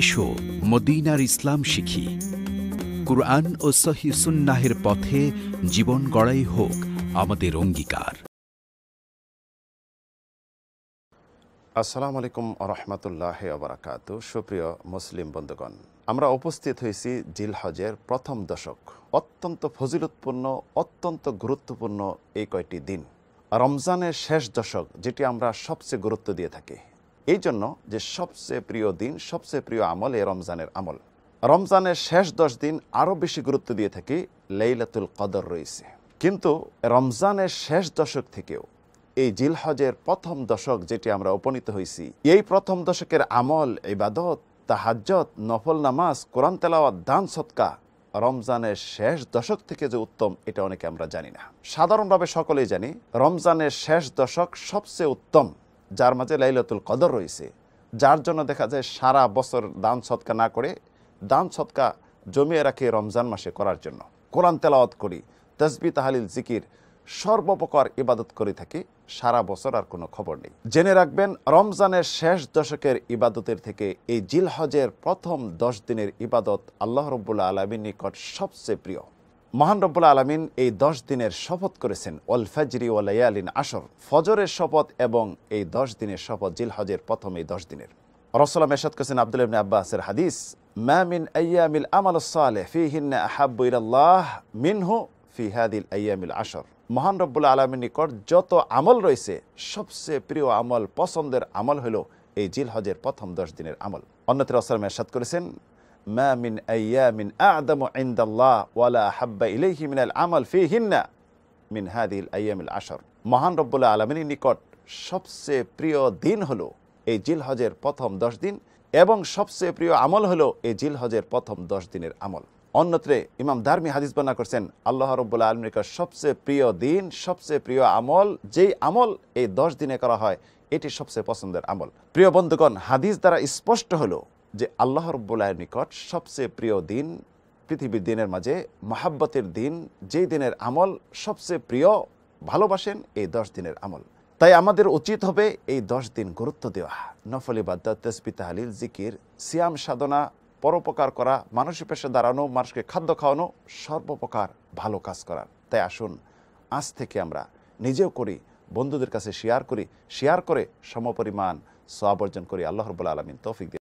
এসো মদিনার ইসলাম শিখি কুরআন ও সহি সুন্নাহের পথে জীবন গড়াই হোক আমাদের অঙ্গীকার আসসালাম আলাইকুম রহমতুল্লাহ আবরাকাত সুপ্রিয় মুসলিম বন্ধুগণ আমরা উপস্থিত হয়েছি জিলহজের প্রথম দশক অত্যন্ত ফজিলতপূর্ণ অত্যন্ত গুরুত্বপূর্ণ এই কয়টি দিন রমজানের শেষ দশক যেটি আমরা সবচেয়ে গুরুত্ব দিয়ে থাকি এই জন্য যে সবচেয়ে প্রিয় দিন সবচেয়ে প্রিয় আমল এ রমজানের আমল রমজানের শেষ দশ দিন আরও বেশি গুরুত্ব দিয়ে থাকি লেইলাতুল কদর রয়েছে কিন্তু রমজানের শেষ দশক থেকেও এই জিলহজের প্রথম দশক যেটি আমরা উপনীত হয়েছি এই প্রথম দশকের আমল ইবাদত তাহাজ্জত নফল নামাজ কোরআন তেলাওয়াত দান সৎকা রমজানের শেষ দশক থেকে যে উত্তম এটা অনেকে আমরা জানি না সাধারণভাবে সকলেই জানি রমজানের শেষ দশক সবচেয়ে উত্তম যার মাঝে লাইলাতুল কদর রয়েছে যার জন্য দেখা যায় সারা বছর দান সৎকা না করে দান সৎকা জমিয়ে রাখে রমজান মাসে করার জন্য কোরআন তেলাওয়াত করি তসবি তাহালিল জিকির সর্বপ্রকার ইবাদত করে থাকি সারা বছর আর কোনো খবর নেই জেনে রাখবেন রমজানের শেষ দশকের ইবাদতের থেকে এই জিলহজের প্রথম দশ দিনের ইবাদত আল্লাহ রব্বুল্লা আলমীর নিকট সবচেয়ে প্রিয় মহান রব্বুল্লা আলমিন এই দশ দিনের শপথ করেছেন ওয়াল ফাজরি ওয়ালায়ালিন আসর ফজরের শপথ এবং এই দশ দিনের শপথ জিলহজের প্রথম এই দশ দিনের রসলাম এরশাদ করেছেন আব্দুল ইবনে আব্বাসের হাদিস মামিন আয়ামিল আমাল সালে ফি হিন্না আহাব্বু ইরাল্লাহ মিনহু ফি হাদিল আয়ামিল আসর মহান রব্বুল্লা আলমীর নিকট যত আমল রয়েছে সবচেয়ে প্রিয় আমল পছন্দের আমল হলো এই জিল প্রথম দশ দিনের আমল অন্যত্র রসলাম এরশাদ করেছেন মা মিন আইয়ামিন আদামু ইন্দাল্লাহ ওয়ালা হাব্বা ইলাইহি মিনাল আমাল ফিহিন্না মিন হাদিল আইয়ামিল আশর মহান রব্বুল্লাহ আলমিনীর নিকট সবচেয়ে প্রিয় দিন হলো এই জিলহজের প্রথম দশ দিন এবং সবচেয়ে প্রিয় আমল হলো এই জিলহজের প্রথম দশ দিনের আমল অন্যত্রে ইমাম দার্মি হাদিস বর্ণনা করছেন আল্লাহ রব্বুল্লাহ আলমিকা সবচেয়ে প্রিয় দিন সবচেয়ে প্রিয় আমল যেই আমল এই দশ দিনে করা হয় এটি সবচেয়ে পছন্দের আমল প্রিয় বন্ধুগণ হাদিস দ্বারা স্পষ্ট হলো যে আল্লাহ রব্বুল্লাহর নিকট সবচেয়ে প্রিয় দিন পৃথিবীর দিনের মাঝে মহাব্বতের দিন যেই দিনের আমল সবচেয়ে প্রিয় ভালোবাসেন এই দশ দিনের আমল তাই আমাদের উচিত হবে এই দশ দিন গুরুত্ব দেওয়া নফলি ইবাদ্দা তেসবি তাহালিল জিকির সিয়াম সাধনা পরোপকার করা মানুষের পেশে দাঁড়ানো মানুষকে খাদ্য খাওয়ানো সর্বপ্রকার ভালো কাজ করার তাই আসুন আজ থেকে আমরা নিজেও করি বন্ধুদের কাছে শেয়ার করি শেয়ার করে সমপরিমাণ সব অর্জন করি আল্লাহরবুল আলমিন তৌফিক